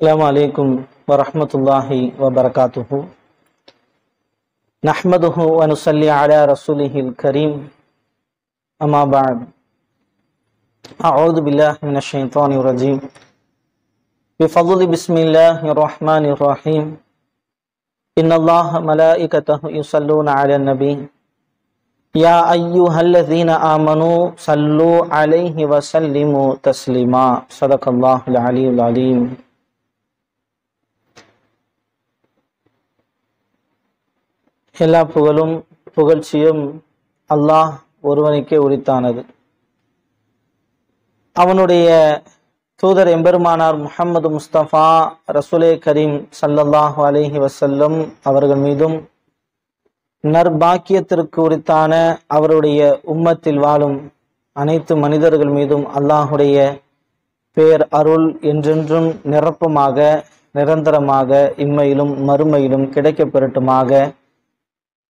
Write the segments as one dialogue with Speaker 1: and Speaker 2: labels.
Speaker 1: السلام علیکم ورحمۃ اللہ وبرکاتہ نحمده ونسلی علی رسوله الکریم اما بعد اعوذ باللہ من الشیطان الرجیم بفضل بسم اللہ الرحمن الرحیم ان اللہ ملائکتہ یسلون علی النبی یا ایوہ الذین آمنوا صلو علیہ وسلموا تسلیما صدق اللہ العلی العلیم எல்லா புகழும் புகழ்ச்சியும் அல்லாஹ் ஒருவனுக்கே உரித்தானது அவனுடைய தூதர் எம்பெருமானார் முஹம்மது முஸ்தபா ரசூலே கரீம் சல்லல்லாஹு அலிஹி வசல்லம் அவர்கள் மீதும் நற்பாக்கியத்திற்கு உரித்தான அவருடைய உம்மத்தில் வாழும் அனைத்து மனிதர்கள் மீதும் அல்லாஹுடைய பேர் அருள் என்றென்றும் நிரப்பமாக நிரந்தரமாக இம்மையிலும் மறுமையிலும் கிடைக்கப்பெறட்டுமாக பெறட்டுமாக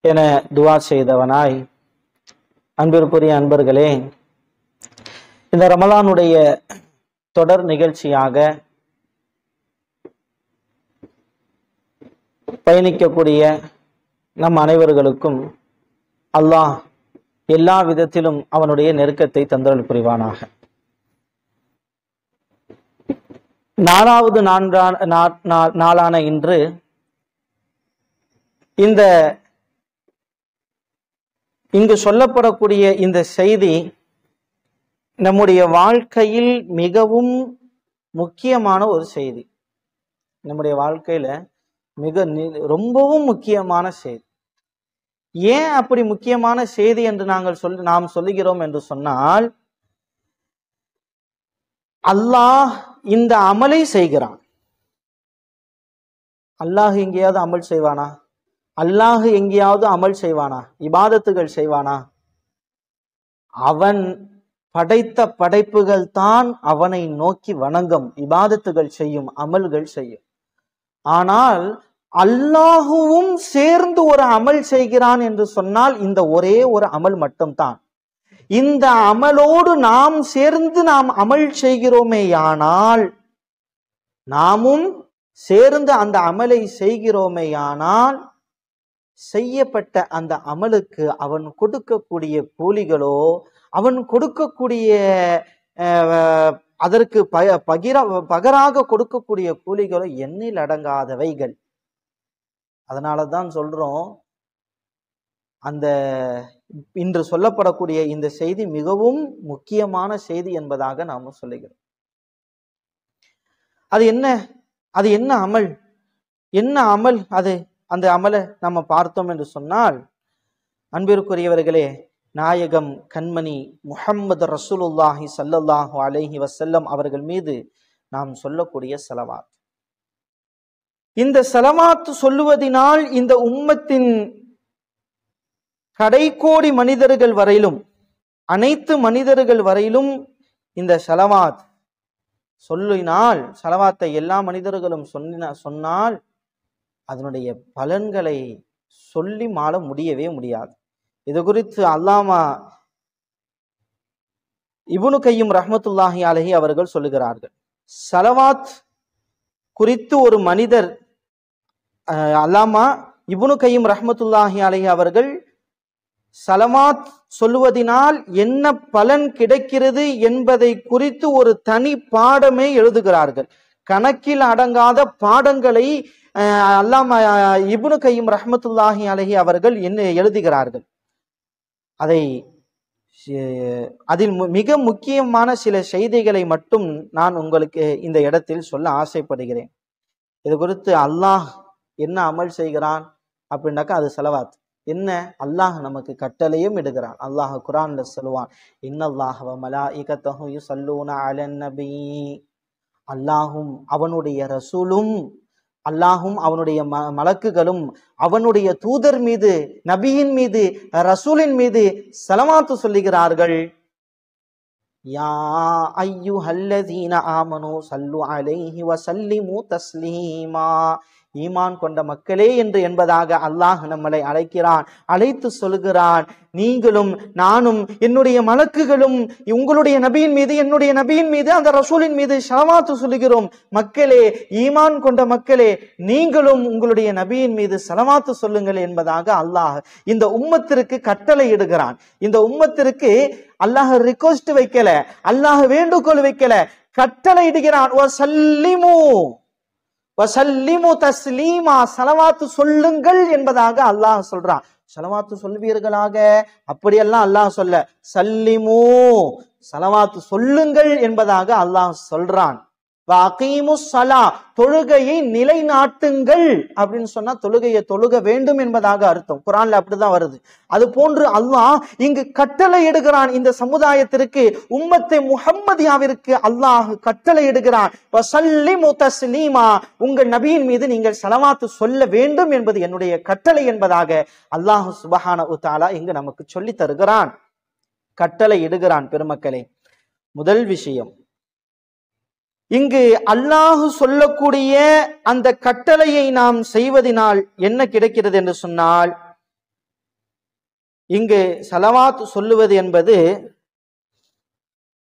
Speaker 1: என துவா செய்தவனாய் அன்பிற்குரிய அன்பர்களே இந்த ரமலானுடைய தொடர் நிகழ்ச்சியாக பயணிக்கக்கூடிய நம் அனைவர்களுக்கும் அல்லாஹ் எல்லா விதத்திலும் அவனுடைய நெருக்கத்தை தந்தல் புரிவானாக நாலாவது நான்கான நாளான இன்று இந்த இங்கு சொல்லப்படக்கூடிய இந்த செய்தி நம்முடைய வாழ்க்கையில் மிகவும் முக்கியமான ஒரு செய்தி நம்முடைய வாழ்க்கையில் மிக ரொம்பவும் முக்கியமான செய்தி ஏன் அப்படி முக்கியமான செய்தி என்று நாங்கள் சொல் நாம் சொல்லுகிறோம் என்று சொன்னால் அல்லாஹ் இந்த அமலை செய்கிறான் அல்லாஹ் எங்கேயாவது அமல் செய்வானா அல்லாஹ் எங்கேயாவது அமல் செய்வானா இபாதத்துகள் செய்வானா அவன் படைத்த படைப்புகள் தான் அவனை நோக்கி வணங்கும் இபாதத்துகள் செய்யும் அமல்கள் செய்யும் ஆனால் அல்லாஹுவும் சேர்ந்து ஒரு அமல் செய்கிறான் என்று சொன்னால் இந்த ஒரே ஒரு அமல் மட்டும்தான் இந்த அமலோடு நாம் சேர்ந்து நாம் அமல் செய்கிறோமே ஆனால் நாமும் சேர்ந்து அந்த அமலை செய்கிறோமேயானால் செய்யப்பட்ட அந்த அமலுக்கு அவன் கொடுக்கக்கூடிய கூலிகளோ அவன் கொடுக்கக்கூடிய அதற்கு ப பகிர பகராக கொடுக்கக்கூடிய கூலிகளோ எண்ணில் அடங்காதவைகள் அதனால தான் சொல்றோம் அந்த இன்று சொல்லப்படக்கூடிய இந்த செய்தி மிகவும் முக்கியமான செய்தி என்பதாக நாம் சொல்லுகிறோம் அது என்ன அது என்ன அமல் என்ன அமல் அது அந்த அமலை நம்ம பார்த்தோம் என்று சொன்னால் அன்பிற்குரியவர்களே நாயகம் கண்மணி முஹம்மது ரசூலுல்லாஹி சல்லல்லாஹு அலேஹி வசல்லம் அவர்கள் மீது நாம் சொல்லக்கூடிய செலவாத் இந்த செலவாத்து சொல்லுவதினால் இந்த உம்மத்தின் கடைக்கோடி மனிதர்கள் வரையிலும் அனைத்து மனிதர்கள் வரையிலும் இந்த செலவாத் சொல்லினால் செலவாத்தை எல்லா மனிதர்களும் சொன்ன சொன்னால் அதனுடைய பலன்களை சொல்லி மாற முடியவே முடியாது இது குறித்து அல்லாமா இபுனு கையும் ரஹமத்துல்லாஹி அலஹி அவர்கள் சொல்லுகிறார்கள் சலவாத் குறித்து ஒரு மனிதர் அல்லாமா இபுனு கையும் ரஹமத்துல்லாஹி அலஹி அவர்கள் சலமாத் சொல்லுவதினால் என்ன பலன் கிடைக்கிறது என்பதை குறித்து ஒரு தனி பாடமே எழுதுகிறார்கள் கணக்கில் அடங்காத பாடங்களை அல்லாம இபுனு கையும் ரஹமத்துல்லாஹி அலஹி அவர்கள் என்ன எழுதுகிறார்கள் அதை அதில் மிக முக்கியமான சில செய்திகளை மட்டும் நான் உங்களுக்கு இந்த இடத்தில் சொல்ல ஆசைப்படுகிறேன் இது குறித்து அல்லாஹ் என்ன அமல் செய்கிறான் அப்படின்னாக்கா அது செலவாத் என்ன அல்லாஹ் நமக்கு கட்டளையும் இடுகிறான் அல்லாஹ் குரான்ல சொல்லுவான் இன்னல்லாஹவ மலா இகத்தஹு அல்லாஹும் அவனுடைய ரசூலும் அல்லாஹும் அவனுடைய ம மலக்குகளும் அவனுடைய தூதர் மீது நபியின் மீது ரசூலின் மீது சலமாத்து சொல்லுகிறார்கள் யா ஐயோ ஹல்லதீன ஆமனோ சல்லு அலைஹி வசல்லிமு தஸ்லீமா ஈமான் கொண்ட மக்களே என்று என்பதாக அல்லாஹ் நம்மளை அழைக்கிறான் அழைத்து சொல்கிறான் நீங்களும் நானும் என்னுடைய மலக்குகளும் உங்களுடைய நபியின் மீது என்னுடைய நபியின் மீது அந்த ரசூலின் மீது சலவாத்து சொல்லுகிறோம் மக்களே ஈமான் கொண்ட மக்களே நீங்களும் உங்களுடைய நபியின் மீது சலவாத்து சொல்லுங்கள் என்பதாக அல்லாஹ் இந்த உம்மத்திற்கு கட்டளை இடுகிறான் இந்த உம்மத்திற்கு அல்லாஹ் ரிக்வஸ்ட் வைக்கல அல்லாஹ் வேண்டுகோள் வைக்கல கட்டளை இடுகிறான் ஓ சல்லிமு வசல்லிமு தஸ்லீமா சலவாத்து சொல்லுங்கள் என்பதாக அல்லாஹ் சொல்றான் சலவாத்து சொல்வீர்களாக அப்படியெல்லாம் அல்லாஹ் சொல்ல சல்லிமு சலவாத்து சொல்லுங்கள் என்பதாக அல்லாஹ் சொல்றான் சலா தொழுகையை நிலைநாட்டுங்கள் அப்படின்னு சொன்னா தொழுகையை தொழுக வேண்டும் என்பதாக அர்த்தம் குரான்ல அப்படிதான் வருது அது போன்று அல்லாஹ் இங்கு கட்டளை இடுகிறான் இந்த சமுதாயத்திற்கு உம்மத்தை முகம்மதியாவிற்கு அல்லாஹ் கட்டளை இடுகிறான் உங்கள் நபியின் மீது நீங்கள் செலவாத்து சொல்ல வேண்டும் என்பது என்னுடைய கட்டளை என்பதாக அல்லாஹு சுபஹான உத்தாலா இங்கு நமக்கு சொல்லி தருகிறான் கட்டளை இடுகிறான் பெருமக்களே முதல் விஷயம் இங்கு அல்லாஹு சொல்லக்கூடிய அந்த கட்டளையை நாம் செய்வதனால் என்ன கிடைக்கிறது என்று சொன்னால் இங்கு சலவாத் சொல்லுவது என்பது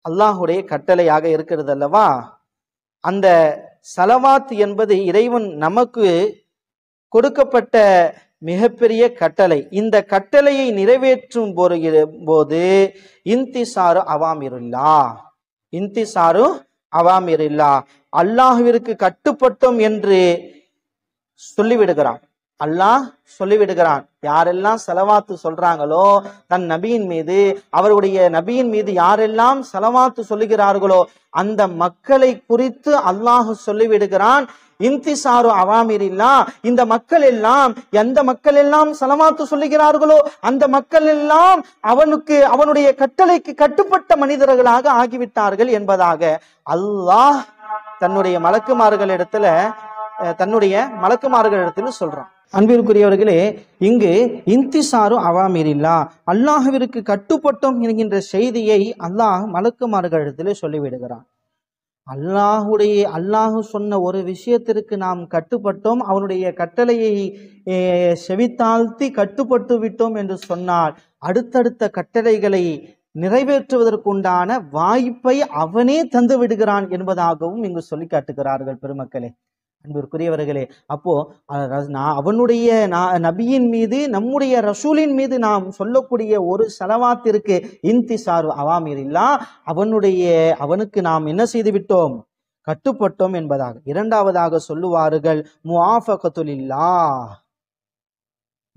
Speaker 1: அல்லாஹுடைய கட்டளையாக இருக்கிறது அல்லவா அந்த சலவாத் என்பது இறைவன் நமக்கு கொடுக்கப்பட்ட மிகப்பெரிய கட்டளை இந்த கட்டளையை நிறைவேற்றும் போது இந்திசாரு அவாமிருல்லா சாரு இல்லா அல்லாஹுவிற்கு கட்டுப்பட்டோம் என்று சொல்லிவிடுகிறான் அல்லாஹ் சொல்லிவிடுகிறான் யாரெல்லாம் செலவாத்து சொல்றாங்களோ தன் நபியின் மீது அவருடைய நபியின் மீது யாரெல்லாம் செலவாத்து சொல்லுகிறார்களோ அந்த மக்களை குறித்து அல்லாஹு சொல்லிவிடுகிறான் இந்திசாரு அவாமிர் இல்லா இந்த மக்கள் எல்லாம் எந்த மக்கள் எல்லாம் சலமாத்து சொல்லுகிறார்களோ அந்த மக்கள் எல்லாம் அவனுக்கு அவனுடைய கட்டளைக்கு கட்டுப்பட்ட மனிதர்களாக ஆகிவிட்டார்கள் என்பதாக அல்லாஹ் தன்னுடைய மலக்குமார்கள் இடத்துல தன்னுடைய மலக்குமார்கள் இடத்துல சொல்றான் அன்பிற்குரியவர்களே இங்கு இந்திசாரு அவாமீரில்லா அல்லாஹுவிற்கு கட்டுப்பட்டோம் என்கின்ற செய்தியை அல்லாஹ் மலக்குமார்களிடத்திலே சொல்லிவிடுகிறான் அல்லாஹுடைய அல்லாஹு சொன்ன ஒரு விஷயத்திற்கு நாம் கட்டுப்பட்டோம் அவனுடைய கட்டளையை செவித்தாழ்த்தி கட்டுப்பட்டு விட்டோம் என்று சொன்னால் அடுத்தடுத்த கட்டளைகளை நிறைவேற்றுவதற்குண்டான வாய்ப்பை அவனே தந்து விடுகிறான் என்பதாகவும் இங்கு சொல்லி காட்டுகிறார்கள் பெருமக்களே அன்பிற்குரியவர்களே அப்போது நான் அவனுடைய நான் நபியின் மீது நம்முடைய ரசூலின் மீது நாம் சொல்லக்கூடிய ஒரு செலவாத்திற்கு இன்திசார் அவாமிரில்லா அவனுடைய அவனுக்கு நாம் என்ன செய்து விட்டோம் கட்டுப்பட்டோம் என்பதாக இரண்டாவதாக சொல்லுவார்கள் இல்லா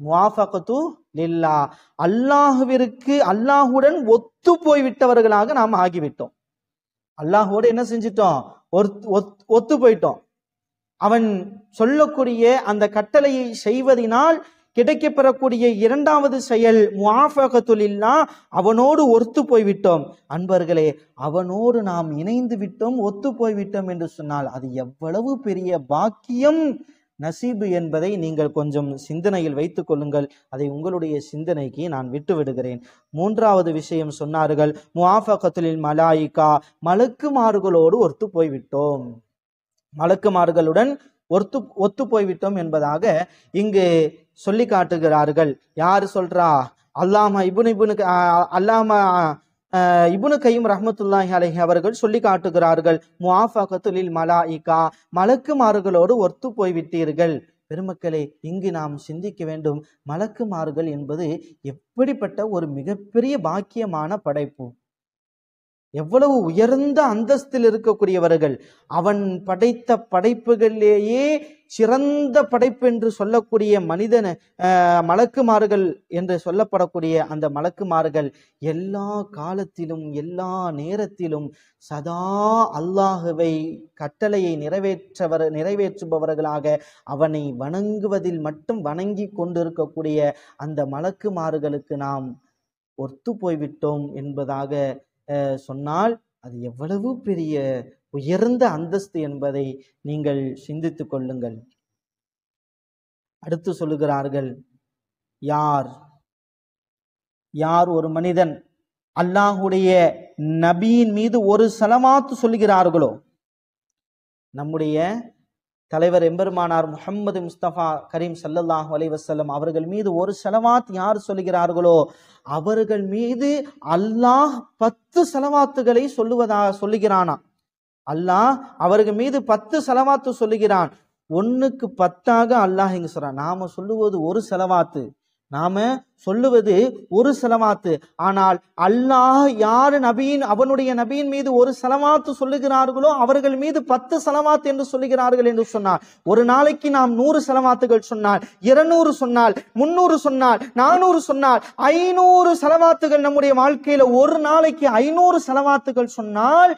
Speaker 1: முவாஃபகத்து இல்லா அல்லாஹுவிற்கு அல்லாஹுடன் ஒத்து போய்விட்டவர்களாக நாம் ஆகிவிட்டோம் அல்லாஹோடு என்ன செஞ்சிட்டோம் ஒத்து போயிட்டோம் அவன் சொல்லக்கூடிய அந்த கட்டளையை செய்வதனால் கிடைக்கப்பெறக்கூடிய இரண்டாவது செயல் முஆஃபகத்துலில்லா அவனோடு ஒத்து போய்விட்டோம் அன்பர்களே அவனோடு நாம் இணைந்து விட்டோம் ஒத்து போய்விட்டோம் என்று சொன்னால் அது எவ்வளவு பெரிய பாக்கியம் நசீபு என்பதை நீங்கள் கொஞ்சம் சிந்தனையில் வைத்துக் கொள்ளுங்கள் அதை உங்களுடைய சிந்தனைக்கு நான் விட்டு விடுகிறேன் மூன்றாவது விஷயம் சொன்னார்கள் முவாஃபகத்துலின் மலாயிகா மலுக்குமார்களோடு ஒத்து போய்விட்டோம் மலக்குமார்களுடன் ஒத்து ஒத்து போய்விட்டோம் என்பதாக இங்கு சொல்லி காட்டுகிறார்கள் யார் சொல்றா அல்லாமா இபுன் இபுனு அல்லாமா இபுனு கையும் ரஹமத்துல்லாஹி அலஹி அவர்கள் சொல்லி காட்டுகிறார்கள் முஆஃபகத்துலில் மலாயிகா மலக்குமார்களோடு ஒத்து போய்விட்டீர்கள் பெருமக்களை இங்கு நாம் சிந்திக்க வேண்டும் மலக்குமார்கள் என்பது எப்படிப்பட்ட ஒரு மிகப்பெரிய பாக்கியமான படைப்பு எவ்வளவு உயர்ந்த அந்தஸ்தில் இருக்கக்கூடியவர்கள் அவன் படைத்த படைப்புகளிலேயே சிறந்த படைப்பு என்று சொல்லக்கூடிய மனிதன மலக்குமார்கள் என்று சொல்லப்படக்கூடிய அந்த மலக்குமார்கள் எல்லா காலத்திலும் எல்லா நேரத்திலும் சதா அல்லாஹுவை கட்டளையை நிறைவேற்றவர் நிறைவேற்றுபவர்களாக அவனை வணங்குவதில் மட்டும் வணங்கி கொண்டிருக்கக்கூடிய அந்த மலக்குமார்களுக்கு நாம் ஒத்து போய்விட்டோம் என்பதாக சொன்னால் அது எவ்வளவு பெரிய உயர்ந்த அந்தஸ்து என்பதை நீங்கள் சிந்தித்துக் கொள்ளுங்கள் அடுத்து சொல்லுகிறார்கள் யார் யார் ஒரு மனிதன் அல்லாஹுடைய நபியின் மீது ஒரு சலமாத்து சொல்லுகிறார்களோ நம்முடைய தலைவர் எம்பெருமானார் முஹம்மது முஸ்தபா கரீம் சல்லல்லாஹ் அலைவசல்லம் அவர்கள் மீது ஒரு செலவாத் யார் சொல்லுகிறார்களோ அவர்கள் மீது அல்லாஹ் பத்து செலவாத்துகளை சொல்லுவதா சொல்லுகிறானா அல்லாஹ் அவர்கள் மீது பத்து செலவாத்து சொல்லுகிறான் ஒன்றுக்கு பத்தாக அல்லாஹ் எங்க சொல்றான் நாம சொல்லுவது ஒரு செலவாத்து நாம சொல்லுவது ஒரு செலவாத்து ஆனால் அல்லாஹ் யார் நபியின் அவனுடைய நபியின் மீது ஒரு செலவாத்து சொல்லுகிறார்களோ அவர்கள் மீது பத்து செலவாத்து என்று சொல்லுகிறார்கள் என்று சொன்னார் ஒரு நாளைக்கு நாம் நூறு செலவாத்துகள் சொன்னால் இருநூறு சொன்னால் முன்னூறு சொன்னால் நானூறு சொன்னால் ஐநூறு செலவாத்துகள் நம்முடைய வாழ்க்கையில ஒரு நாளைக்கு ஐநூறு செலவாத்துகள் சொன்னால்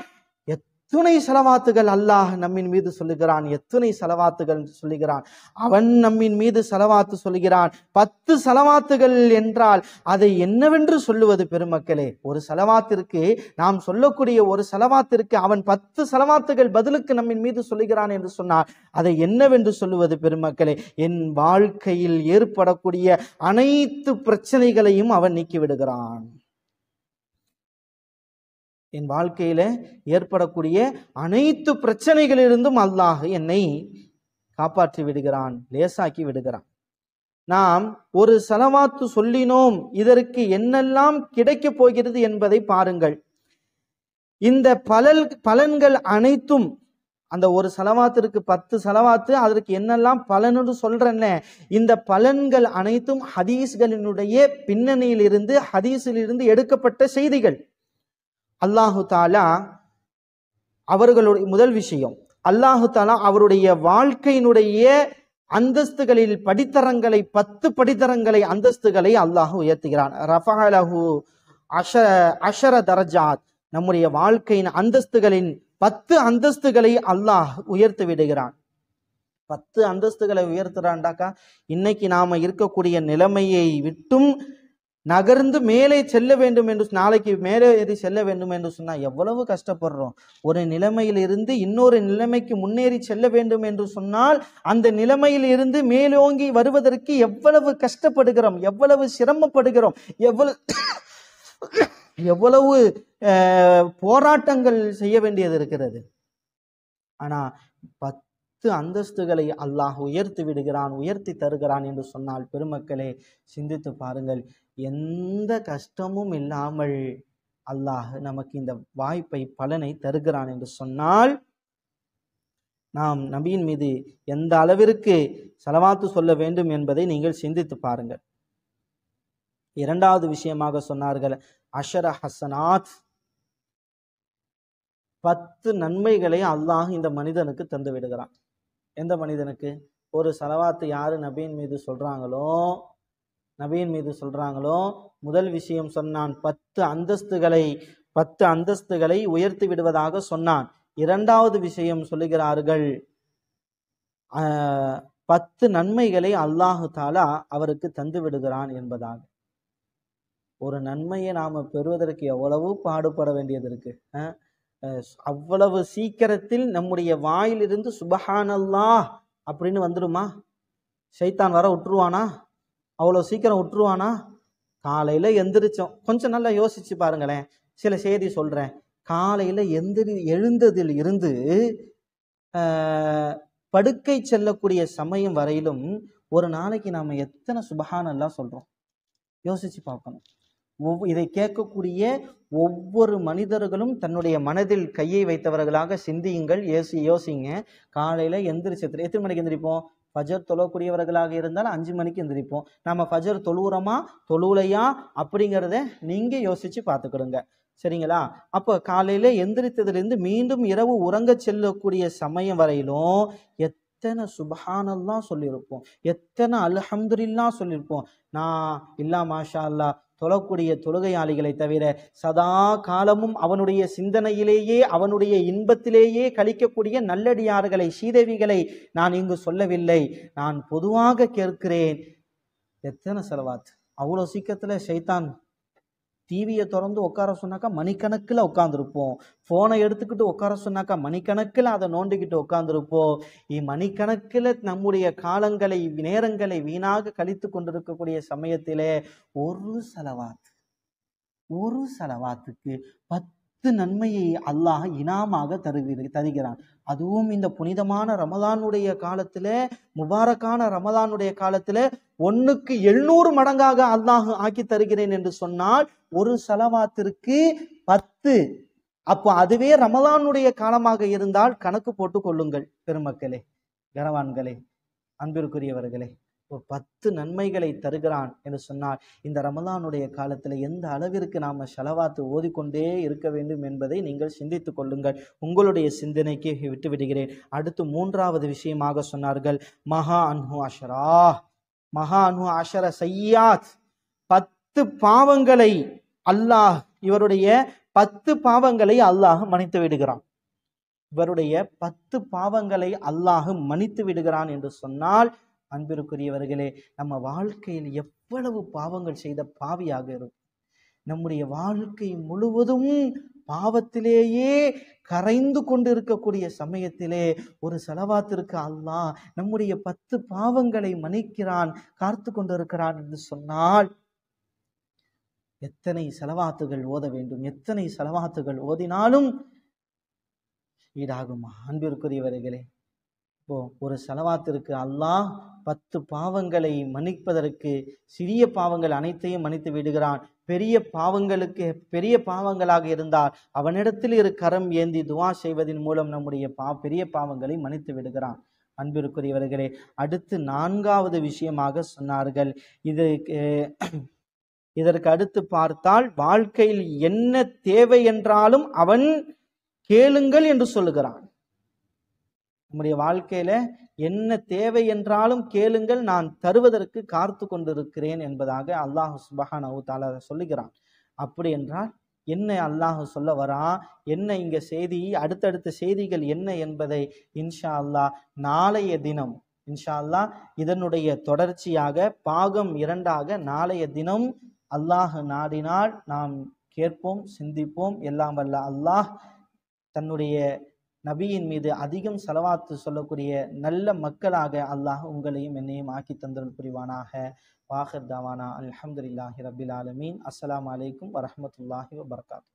Speaker 1: எத்துணை செலவாத்துகள் அல்லாஹ் நம்மின் மீது சொல்லுகிறான் எத்துணை செலவாத்துகள் சொல்லுகிறான் அவன் நம்மின் மீது செலவாத்து சொல்கிறான் பத்து செலவாத்துகள் என்றால் அதை என்னவென்று சொல்லுவது பெருமக்களே ஒரு செலவாத்திற்கு நாம் சொல்லக்கூடிய ஒரு செலவாத்திற்கு அவன் பத்து செலவாத்துகள் பதிலுக்கு நம்மின் மீது சொல்லுகிறான் என்று சொன்னால் அதை என்னவென்று சொல்லுவது பெருமக்களே என் வாழ்க்கையில் ஏற்படக்கூடிய அனைத்து பிரச்சனைகளையும் அவன் நீக்கிவிடுகிறான் என் வாழ்க்கையில் ஏற்படக்கூடிய அனைத்து பிரச்சனைகளிலிருந்தும் அல்லாஹ் என்னை காப்பாற்றி விடுகிறான் லேசாக்கி விடுகிறான் நாம் ஒரு செலவாத்து சொல்லினோம் இதற்கு என்னெல்லாம் கிடைக்கப் போகிறது என்பதை பாருங்கள் இந்த பலல் பலன்கள் அனைத்தும் அந்த ஒரு செலவாத்திற்கு பத்து செலவாத்து அதற்கு என்னெல்லாம் பலனுன்னு சொல்றேன்ன இந்த பலன்கள் அனைத்தும் ஹதீஸ்களினுடைய பின்னணியிலிருந்து ஹதீஸிலிருந்து எடுக்கப்பட்ட செய்திகள் அல்லாஹு தாலா அவர்களுடைய முதல் விஷயம் அல்லாஹு தாலா அவருடைய வாழ்க்கையினுடைய அந்தஸ்துகளில் படித்தரங்களை பத்து படித்தரங்களை அந்தஸ்துகளை அல்லாஹு உயர்த்துகிறான் ரஃபஹலஹு அஷ அஷர தரஜாத் நம்முடைய வாழ்க்கையின் அந்தஸ்துகளின் பத்து அந்தஸ்துகளை அல்லாஹ் உயர்த்து விடுகிறான் பத்து அந்தஸ்துகளை உயர்த்துறான்டாக்கா இன்னைக்கு நாம இருக்கக்கூடிய நிலைமையை விட்டும் நகர்ந்து மேலே செல்ல வேண்டும் என்று நாளைக்கு மேலே ஏறி செல்ல வேண்டும் என்று சொன்னால் எவ்வளவு கஷ்டப்படுறோம் ஒரு நிலைமையிலிருந்து இன்னொரு நிலைமைக்கு முன்னேறி செல்ல வேண்டும் என்று சொன்னால் அந்த நிலைமையிலிருந்து மேலோங்கி வருவதற்கு எவ்வளவு கஷ்டப்படுகிறோம் எவ்வளவு சிரமப்படுகிறோம் எவ்வளவு எவ்வளவு போராட்டங்கள் செய்ய வேண்டியது இருக்கிறது ஆனால் பத்து அந்தஸ்துகளை அல்லாஹ் உயர்த்தி விடுகிறான் உயர்த்தி தருகிறான் என்று சொன்னால் பெருமக்களே சிந்தித்து பாருங்கள் எந்த கஷ்டமும் இல்லாமல் அல்லாஹ் நமக்கு இந்த வாய்ப்பை பலனை தருகிறான் என்று சொன்னால் நாம் நபியின் மீது எந்த அளவிற்கு செலவாத்து சொல்ல வேண்டும் என்பதை நீங்கள் சிந்தித்து பாருங்கள் இரண்டாவது விஷயமாக சொன்னார்கள் அஷர ஹசனாத் பத்து நன்மைகளை அல்லாஹ் இந்த மனிதனுக்கு தந்து விடுகிறான் எந்த மனிதனுக்கு ஒரு செலவாத்து யாரு நபியின் மீது சொல்றாங்களோ நபியின் மீது சொல்கிறாங்களோ முதல் விஷயம் சொன்னான் பத்து அந்தஸ்துகளை பத்து அந்தஸ்துகளை உயர்த்தி விடுவதாக சொன்னான் இரண்டாவது விஷயம் சொல்லுகிறார்கள் பத்து நன்மைகளை அல்லாஹு தாலா அவருக்கு தந்து விடுகிறான் என்பதாக ஒரு நன்மையை நாம் பெறுவதற்கு எவ்வளவு பாடுபட வேண்டியது இருக்கு அவ்வளவு சீக்கிரத்தில் நம்முடைய வாயிலிருந்து சுபஹானல்லா அப்படின்னு வந்துடுமா சைத்தான் வர விட்டுருவானா அவ்வளோ சீக்கிரம் விட்டுருவானா காலையில் எந்திரிச்சோம் கொஞ்சம் நல்லா யோசித்து பாருங்களேன் சில செய்தி சொல்கிறேன் காலையில் எந்திரி எழுந்ததில் இருந்து படுக்கை செல்லக்கூடிய சமயம் வரையிலும் ஒரு நாளைக்கு நாம் எத்தனை சுபகானெல்லாம் சொல்கிறோம் யோசித்து பார்க்கணும் ஒவ் இதை கேட்கக்கூடிய ஒவ்வொரு மனிதர்களும் தன்னுடைய மனதில் கையை வைத்தவர்களாக சிந்தியுங்கள் யோசி யோசிங்க காலையில் எந்திரிச்சு எத்தனை மணிக்கு எந்திரிப்போம் ஃபஜர் தொழக்கூடியவர்களாக இருந்தால் அஞ்சு மணிக்கு எந்திரிப்போம் நம்ம ஃபஜர் தொழுகிறோமா தொழுவுலையா அப்படிங்கிறத நீங்கள் யோசித்து பார்த்துக்கிடுங்க சரிங்களா அப்போ காலையில் எந்திரித்ததுலேருந்து மீண்டும் இரவு உறங்க செல்லக்கூடிய சமயம் வரையிலும் எத்தனை சுபஹானல்லாம் சொல்லியிருப்போம் எத்தனை அல்ஹம்துல்லா சொல்லியிருப்போம் நான் இல்லா மாஷா அல்லா தொழக்கூடிய தொழுகையாளிகளை தவிர சதா காலமும் அவனுடைய சிந்தனையிலேயே அவனுடைய இன்பத்திலேயே கழிக்கக்கூடிய நல்லடியார்களை சீதேவிகளை நான் இங்கு சொல்லவில்லை நான் பொதுவாக கேட்கிறேன் எத்தனை செலவாத் அவ்வளோ சீக்கிரத்தில் சைத்தான் டிவியை திறந்து உட்கார சொன்னாக்கா மணிக்கணக்கில் உட்காந்துருப்போம் ஃபோனை எடுத்துக்கிட்டு உட்கார சொன்னாக்கா மணிக்கணக்கில் அதை நோண்டிக்கிட்டு உட்காந்துருப்போம் மணிக்கணக்கில் நம்முடைய காலங்களை நேரங்களை வீணாக கழித்து கொண்டிருக்கக்கூடிய சமயத்திலே ஒரு செலவாத்து ஒரு செலவாத்துக்கு பத்து நன்மையை அல்லாஹ் இனாமாக தருகிற தருகிறான் அதுவும் இந்த புனிதமான ரமதானுடைய காலத்தில் முபாரக்கான ரமதானுடைய காலத்தில் ஒன்னுக்கு எழுநூறு மடங்காக அல்லாஹ் ஆக்கி தருகிறேன் என்று சொன்னால் ஒரு செலவாத்திற்கு பத்து அப்போ அதுவே ரமலானுடைய காலமாக இருந்தால் கணக்கு போட்டு கொள்ளுங்கள் பெருமக்களே கனவான்களே அன்பிற்குரியவர்களே ஒரு பத்து நன்மைகளை தருகிறான் என்று சொன்னால் இந்த ரமலானுடைய காலத்தில் எந்த அளவிற்கு நாம் செலவாத்து ஓதிக்கொண்டே இருக்க வேண்டும் என்பதை நீங்கள் சிந்தித்துக் கொள்ளுங்கள் உங்களுடைய சிந்தனைக்கு விட்டுவிடுகிறேன் அடுத்து மூன்றாவது விஷயமாக சொன்னார்கள் மகா அன்ஹு அஷரா மகானு அஷர சையாத் பத்து பாவங்களை அல்லாஹ் இவருடைய பத்து பாவங்களை அல்லாஹ் மன்னித்து விடுகிறான் இவருடைய பத்து பாவங்களை அல்லாஹ் மன்னித்து விடுகிறான் என்று சொன்னால் அன்பிற்குரியவர்களே நம்ம வாழ்க்கையில் எவ்வளவு பாவங்கள் செய்த பாவியாக இருக்கும் நம்முடைய வாழ்க்கை முழுவதும் பாவத்திலேயே கரைந்து கொண்டு இருக்கக்கூடிய சமயத்திலே ஒரு செலவாத்திற்கு அல்லாஹ் நம்முடைய பத்து பாவங்களை மன்னிக்கிறான் காத்து கொண்டிருக்கிறான் என்று சொன்னால் எத்தனை செலவாத்துகள் ஓத வேண்டும் எத்தனை செலவாத்துகள் ஓதினாலும் ஈடாகுமா அன்பிற்குரியவர்களே இப்போ ஒரு செலவாத்திற்கு அல்லாஹ் பத்து பாவங்களை மன்னிப்பதற்கு சிறிய பாவங்கள் அனைத்தையும் மன்னித்து விடுகிறான் பெரிய பாவங்களுக்கு பெரிய பாவங்களாக இருந்தால் அவனிடத்தில் இரு கரம் ஏந்தி துவா செய்வதன் மூலம் நம்முடைய பா பெரிய பாவங்களை மன்னித்து விடுகிறான் அன்பிற்குரியவர்களே அடுத்து நான்காவது விஷயமாக சொன்னார்கள் இது இதற்கு அடுத்து பார்த்தால் வாழ்க்கையில் என்ன தேவை என்றாலும் அவன் கேளுங்கள் என்று சொல்லுகிறான் உங்களுடைய வாழ்க்கையில என்ன தேவை என்றாலும் கேளுங்கள் நான் தருவதற்கு காத்து கொண்டிருக்கிறேன் என்பதாக அல்லாஹு சுபஹான் தால சொல்லுகிறான் அப்படி என்றால் என்ன அல்லாஹ் சொல்ல வரா என்ன இங்க செய்தி அடுத்தடுத்த செய்திகள் என்ன என்பதை இன்ஷா அல்லா நாளைய தினம் இன்ஷா அல்லா இதனுடைய தொடர்ச்சியாக பாகம் இரண்டாக நாளைய தினம் அல்லாஹ் நாடினால் நாம் கேட்போம் சிந்திப்போம் எல்லாம் வல்ல அல்லாஹ் தன்னுடைய நபியின் மீது அதிகம் செலவாத்து சொல்லக்கூடிய நல்ல மக்களாக அல்லாஹ் உங்களையும் என்னையும் ஆக்கி தந்தல் புரிவானாக வாஹர் தவானா அலமதுல்லாஹி ரபில் ஆலமீன் அஸ்லாம் வலைக்கம் வரமத்துல்லாஹி வபர்காத்து